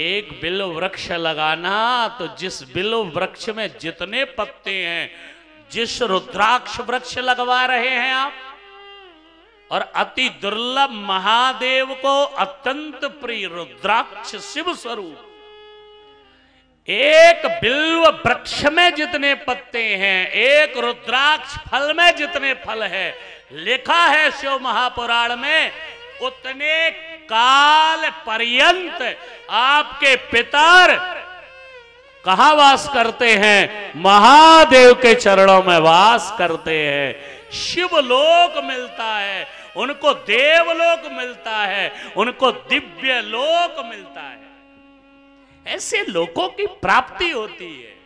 एक बिल्व वृक्ष लगाना तो जिस बिल्व वृक्ष में जितने पत्ते हैं जिस रुद्राक्ष वृक्ष लगवा रहे हैं आप और अति दुर्लभ महादेव को अत्यंत प्रिय रुद्राक्ष शिव स्वरूप एक बिल्व वृक्ष में जितने पत्ते हैं एक रुद्राक्ष फल में जितने फल है लिखा है शिव महापुराण में उतने काल पर्यंत आपके पितर कहा वास करते हैं महादेव के चरणों में वास करते हैं शिवलोक मिलता है उनको देवलोक मिलता है उनको दिव्य लोक मिलता है ऐसे लोगों की प्राप्ति होती है